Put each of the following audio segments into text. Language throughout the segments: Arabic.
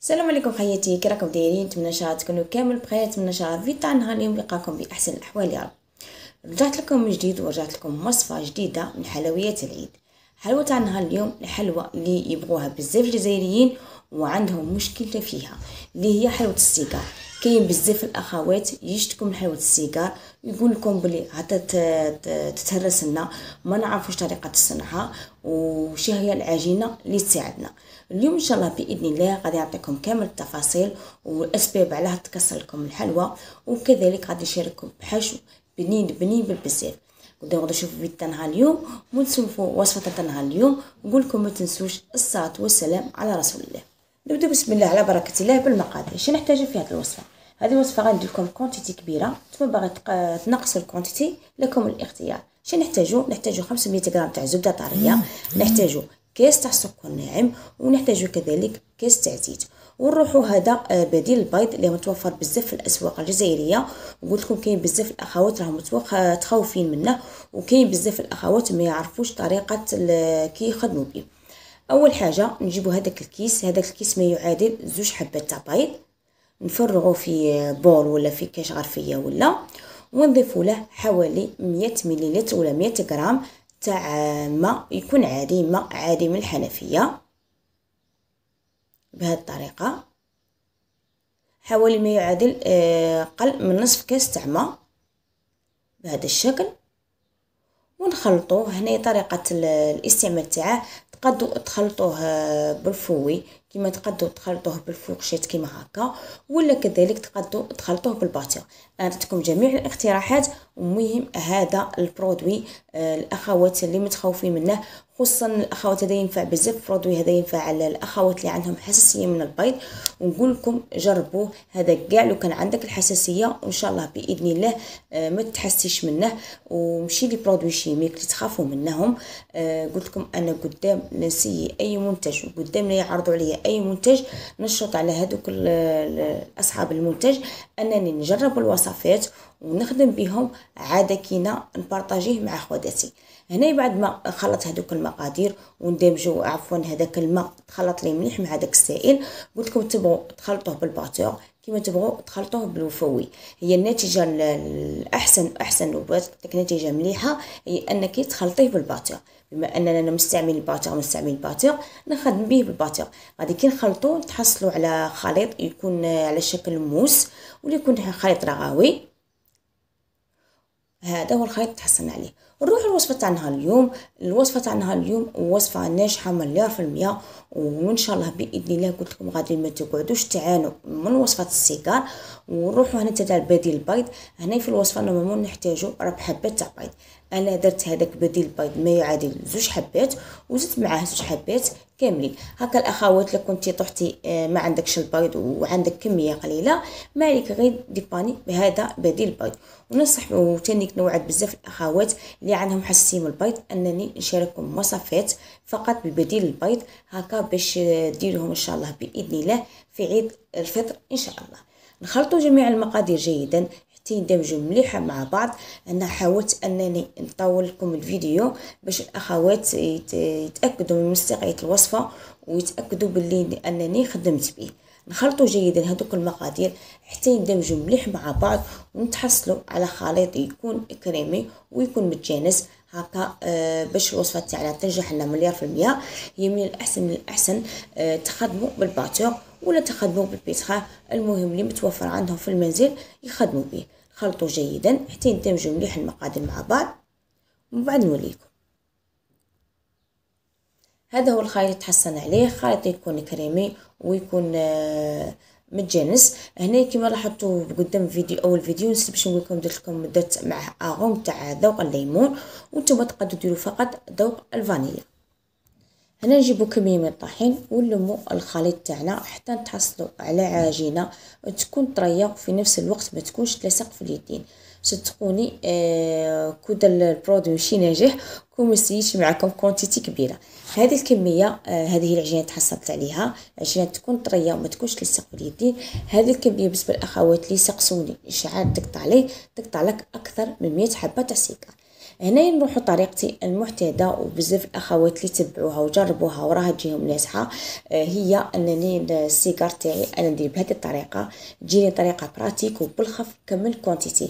السلام عليكم خياتي كي راكم دايرين نتمنى ان شاء الله تكونوا كامل بخير نتمنى ان شاء الله فيتا تاع نهار اليوم يلقاكم باحسن الاحوال يا رب رجعت لكم من جديد ورجعت لكم وصفه جديده من حلويات العيد حلوه تاع نهار اليوم الحلوه اللي يبغوها بزاف الجزائريين وعندهم مشكله فيها اللي هي حلوه السيكار كاين بزاف الاخوات يشتكوا من حوايج السيجار يقول لكم بلي عطات تتهرس لنا ما نعرفوش طريقه صنعها وش هي العجينه اللي تساعدنا اليوم ان شاء الله باذن الله غادي نعطيكم كامل التفاصيل والاسباب علاه تكسر لكم الحلوى وكذلك غادي نشارككم بحشو بنين بنين بالبزاف نبداو نشوفوا فيديو تاعنا اليوم ونشوفوا وصفه تاعنا اليوم نقول لكم ما تنسوش الصلاه والسلام على رسول الله نبدا بسم الله على بركه الله بالمقادير شنو نحتاجو في هذه الوصفه هذه الوصفه غندير لكم كونتيتي كبيره نتوما باغي تنقص الكونتيتي لكم الاختيار شنو نحتاجو نحتاجو 500 غرام تاع زبده طريه نحتاجو كاس تاع سكر ناعم ونحتاجو كذلك كاس تاع زيت ونروحو هذا آه، بديل البيض اللي متوفر بزاف في الاسواق الجزائريه وقلت لكم كاين بزاف الاخوات راهم متخوفين آه، منه وكاين بزاف الاخوات ما يعرفوش طريقه كي يخدموا به اول حاجه نجيبو هذاك الكيس هذاك الكيس ما يعادل زوج حبات تاع بيض نفرغو في بول ولا في كاش غرفيه ولا ونضيفو له حوالي 100 مليلتر ولا 100 غرام تاع ماء يكون عادي ماء عادي من الحنفيه بهذه الطريقه حوالي ما يعادل آه، قل من نصف كاس تاع ماء بهذا الشكل ونخلطوه هنا طريقه الاستعمال تاعه تقدروا تخلطوه آه، بالفوي كما تقدروا تخلطوه بالفوكشيت كما هكا ولا كذلك تقدروا تخلطوه بالباتير عطيتكم جميع الاقتراحات ومهم هذا البرودوي آه، الاخوات اللي متخوفين منه خصوصا الاخوات هذا ينفع بزاف برودوي هذا ينفع على الاخوات اللي عندهم حساسيه من البيض ونقول لكم جربوه هذا كاع لو كان عندك الحساسيه وان شاء الله باذن الله آه، ما تحسيش منه ومشي لي برودوي شيميك اللي تخافوا منهم آه، قلت لكم انا قدام نسي اي منتج وقدام لا يعرضوا عليا اي منتج نشرط على هذوك اصحاب المنتج انني نجرب الوصفات ونخدم بهم عاده كينا نبارطاجيه مع خواتاتي هنا بعد ما خلط هذوك المقادير وندمجوا عفوا هذاك الماء تخلط لي مليح مع داك السائل قلت لكم تبغوا تخلطوه بالباتور كما تبغوا تخلطوه بالوفوي هي النتيجه الاحسن احسن نوبات نتيجه مليحه هي انك تخلطيه بالباتور بما اننا نستعمل الباتر نستعمل الباتر نخدم به بالباتر غادي كي نخلطو تحصلوا على خليط يكون على شكل موس ولا يكون خليط رغاوي هذا هو الخليط تحصلنا عليه نروح الوصفة تاع نهار اليوم الوصفة تاع نهار اليوم وصفة ناجحة مليار في المية وان شاء الله باذن الله قلت لكم غادي ما تقعدوش تعانوا من وصفة السيكار ونروحوا هنا تاع البديل البيض هنا في الوصفة نورمالمون نحتاجو ربع حبات تاع بيض انا درت هذاك بديل البيض ما يعادل زوج حبات وزدت معاه زوج حبات كاملين هكا الاخوات لو كنتي طحتي آه، ما عندكش البيض وعندك كميه قليله ما عليك غير ديباني بهذا بديل البيض ونصح وثاني نوعد بزاف الاخوات اللي عندهم حساسيه من البيض انني نشاركهم وصفات فقط بالبديل البيض هكا باش آه، ديرهم ان شاء الله باذن الله في عيد الفطر ان شاء الله نخلطوا جميع المقادير جيدا تندمجوا مليحه مع بعض انا حاولت انني نطول لكم الفيديو باش الاخوات يتاكدوا من مصداقيه الوصفه ويتاكدوا باللي انني خدمت به نخلطوا جيدا هذوك المقادير حتى يندمجوا مليح مع بعض ونتحصلوا على خليط يكون كريمي ويكون متجانس هكا آه، باش الوصفه تاعنا تنجح لنا مليار في المية هي من الاحسن من الاحسن آه، تخدموا بالباتور ولا تخدموا بالبيتخا المهم اللي متوفر عندهم في المنزل يخدموا به خلطوا جيدا حتى يندمجوا مليح المقادير مع بعض ومن بعد نوليكم هذا هو الخليط تحسن عليه خليط يكون كريمي ويكون آه، متجانس هنا كما لاحظتوا قدام فيديو اول فيديو نسيت باش نقول لكم درت لكم درت مع اغوم تاع ذوق الليمون وانتم تقدروا ديروا فقط ذوق الفانيليا هنا نجيبو كمية من الطحين ونلمو الخليط تاعنا حتى نتحصلو على عجينة تكون طريه في نفس الوقت ما تكونش تلصق في اليدين صدقوني آه كودا البرودوي ماشي ناجح كون مسيش معكم كونتيتي كبيره هذه الكميه آه هذه العجينه تحصلت عليها عجينة تكون طريه وما تكونش تلصق في اليدين هذه الكميه بالنسبه للاخوات لي سقسوني شعار تقطع لي تقطع لك اكثر من مية حبه تاع السكر هنايا نروحو طريقتي المعتاده وبزاف الاخوات اللي تبعوها وجربوها وراها تجيهم ناجحه آه، هي انني السيجار تاعي انا ندير بهذه الطريقه تجيني طريقه براتيك وبالخف كمل كونتيتي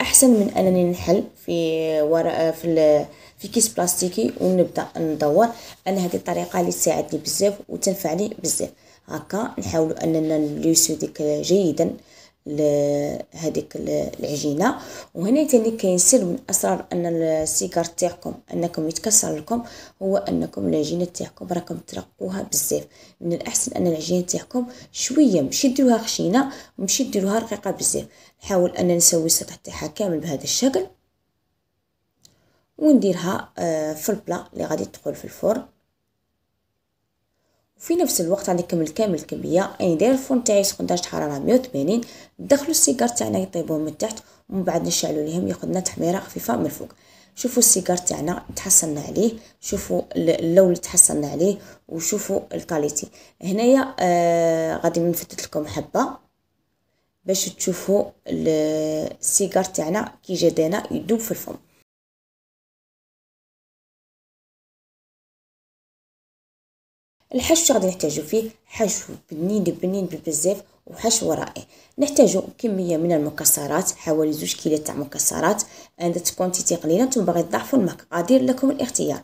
احسن من انني نحل في ورا آه، في في كيس بلاستيكي ونبدا ندور انا هذه الطريقه اللي تساعدني بزاف وتنفعني بزاف هكا نحاولوا اننا نلوسو ديك جيدا لهذيك العجينه وهنا ثاني كاين سر من اسرار ان السيكار تاعكم انكم يتكسر لكم هو انكم العجينه تاعكم راكم ترقوها بزاف من الاحسن ان العجينه تاعكم شويه ماشي ديروها خشينه ماشي ديروها رقيقه بزاف نحاول ان نسوي السطح تاعها كامل بهذا الشكل ونديرها آه، في البلا اللي غادي تدخل في الفرن في نفس الوقت غادي نكمل كامل الكميه يعني داير الفرن تاعي سخون درجه الحراره 180 دخلوا السيجار تاعنا يطيبوه من تحت ومن بعد نشعلو ليهم ياخذنا تحميره خفيفه من الفوق شوفوا السيجار تاعنا تحصلنا عليه شوفوا اللون اللي تحصلنا عليه وشوفوا الكاليتي هنايا آه غادي نفتت لكم حبه باش تشوفوا السيجار تاعنا كي جا دانا يدوب في الفم الحشو غادي نحتاجو فيه حشو بنين بنين بزاف وحشو رائع نحتاجو كميه من المكسرات حوالي زوج كيلات تاع مكسرات عند كونتيتي قليله نتوما باغي تضعفوا المقادير لكم الاختيار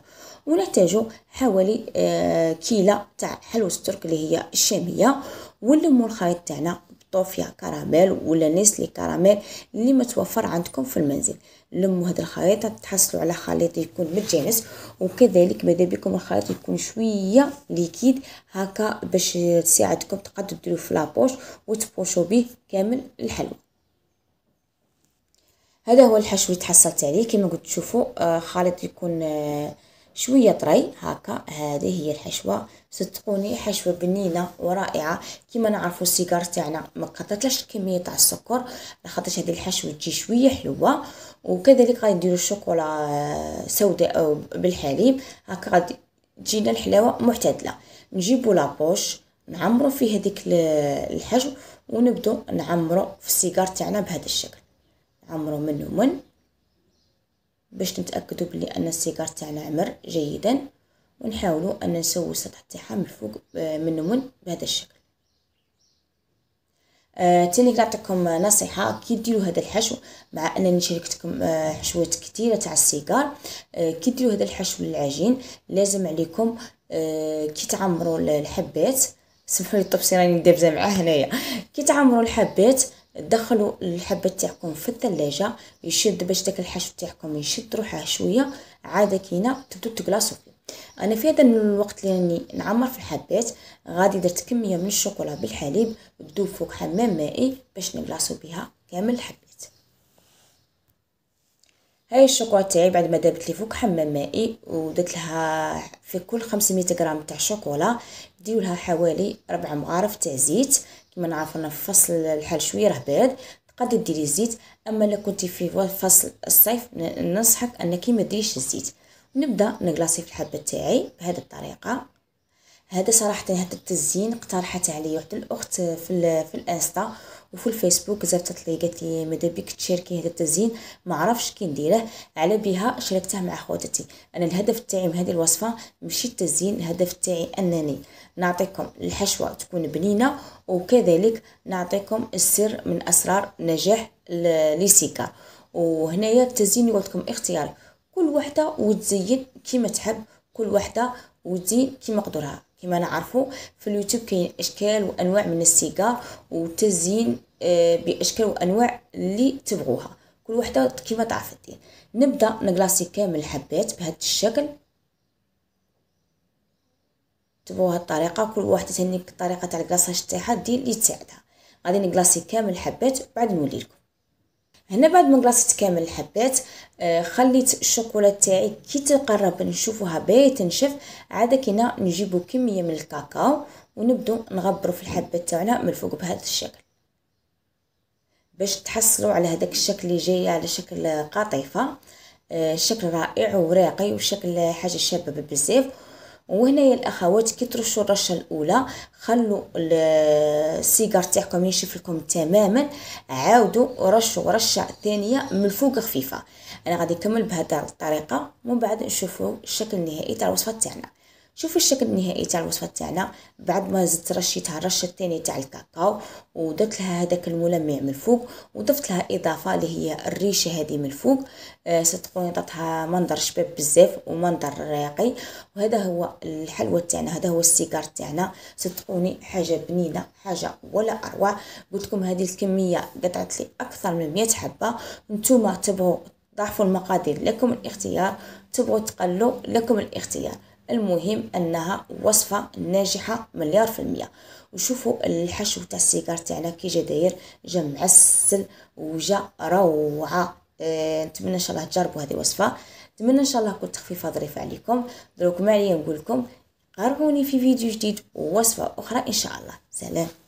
ونحتاجو حوالي آه، كيلة تاع حلوة الترك اللي هي الشاميه والليمون الخليط تاعنا حطوا فيها كراميل ولا نسلي كراميل اللي متوفر عندكم في المنزل لموا هاد الخليط تحصلوا على خليط يكون متجانس وكذلك ماذا بكم الخليط يكون شويه ليكيد هكا باش تساعدكم تقدروا ديروه في لابوش وتبوشوا به كامل الحلوى هذا هو الحشو اللي تحصلت عليه كما قلت تشوفوا آه خليط يكون آه شويه طري هكا هذه هي الحشوه صدقوني حشوه بنينه ورائعه كيما نعرفوا السيجار تاعنا ما كثرتلاش الكميه تاع السكر لخاطرش هذه الحشوه تجي شويه حلوه وكذلك نديروا الشوكولا آه، سوداء او بالحليب هكا غادي تجينا الحلاوه معتدله نجيبوا لابوش نعمروا فيه هذيك الحشو ونبدو نعمروا في السيجار تاعنا بهذا الشكل نعمروا من ومن باش نتاكدوا بلي ان السيجار تاعنا عمر جيدا ونحاولوا ان نسوي السطح تاعها من فوق آه، من من بهذا الشكل آه تاني نعطيكم نصيحه كي ديروا هذا الحشو مع انني شاركتكم آه حشوات كثيره تاع السيجار آه كي ديروا هذا الحشو للعجين لازم عليكم آه كي تعمروا الحبات سمحوا لي الطبسي راني دابزه معاه هنايا كي تعمروا الحبات دخلوا الحبة تاعكم في الثلاجة يشد باش داك الحشو تاعكم يشد روحه شوية عاد كينا تبدو تقلاصو فيه انا في هذا الوقت اللي راني نعمر في الحبات غادي درت كميه من الشوكولا بالحليب تذوب فوق حمام مائي باش نبلاصو بها كامل الحبات هاي الشوكولا تاعي بعد ما دابت لي فوق حمام مائي ودرت لها في كل 500 غرام تاع الشوكولا ديولها حوالي 4 مغارف تاع زيت كما نعرفنا في فصل الحال شويه راه بارد تقدري ديري الزيت اما الا كنتي في فصل الصيف ننصحك انك ما ديريش الزيت نبدا نكلاصي في الحبه تاعي بهذه الطريقه هذا صراحه هذا التزيين اقترحت عليا واحد الاخت في, في الانستا وفي الفيسبوك زفتت لي قالت لي ماذا بك تشاركي هذا التزيين ما عرفش كي نديره على بها شاركته مع خواتاتي انا الهدف تاعي من هذه الوصفه ماشي التزيين الهدف تاعي انني نعطيكم الحشوه تكون بنينه وكذلك نعطيكم السر من اسرار نجاح ليسيكا وهنايا التزيين يقول لكم اختيار كل وحده وتزين كيما تحب كل وحده وتزين كيما قدرها كما نعرفوا في اليوتيوب كاين اشكال وانواع من السيجار والتزيين آه، باشكال وانواع اللي تبغوها كل وحده كيما تعرف دير نبدا نكلاصي كامل الحبات بهذا الشكل تبغوها الطريقه كل واحده تهنيك الطريقه تاع الكلاصاج تاعها دير اللي تساعدها غادي نكلاصي كامل الحبات وبعد نولي لكم هنا بعد ما كلاصيت كامل الحبات آه، خليت الشوكولاته تاعي كي تقرب نشوفوها باهي تنشف عاد هنا نجيبو كميه من الكاكاو ونبدو نغبرو في الحبات تاعنا من الفوق بهذا الشكل باش تحصلوا على هذاك الشكل اللي جاي على شكل قطيفه آه، شكل رائع وراقي وشكل حاجه شابه بزاف وهنايا الاخوات كي ترشوا الرشه الاولى خلوا السيجار تاعكم ينشف لكم تماما عاودوا رشوا رشه ثانيه من الفوق خفيفه انا غادي نكمل بهذه الطريقه ومن بعد نشوفوا الشكل النهائي تاع الوصفه تاعنا شوفوا الشكل النهائي تاع الوصفه تاعنا بعد ما زدت رشيتها الرشه الثانيه تاع الكاكاو ودرت لها هذاك الملمع من الفوق وضفت لها اضافه اللي هي الريشه هذه من الفوق آه صدقوني عطاتها منظر شباب بزاف ومنظر راقي وهذا هو الحلوى تاعنا هذا هو السيجار تاعنا صدقوني حاجه بنينه حاجه ولا اروع قلت لكم هذه الكميه قطعت لي اكثر من 100 حبه نتوما تبغوا ضعفوا المقادير لكم الاختيار تبغوا تقلوا لكم الاختيار المهم انها وصفه ناجحه مليار في المية وشوفوا الحشو تاع السيكار تاعنا كي جا داير جا معسل وجا روعه آه، نتمنى ان شاء الله تجربوا هذه الوصفه نتمنى ان شاء الله تكون خفيفه ظريفه عليكم دروك ما عليا نقول لكم قاربوني في فيديو جديد ووصفه اخرى ان شاء الله سلام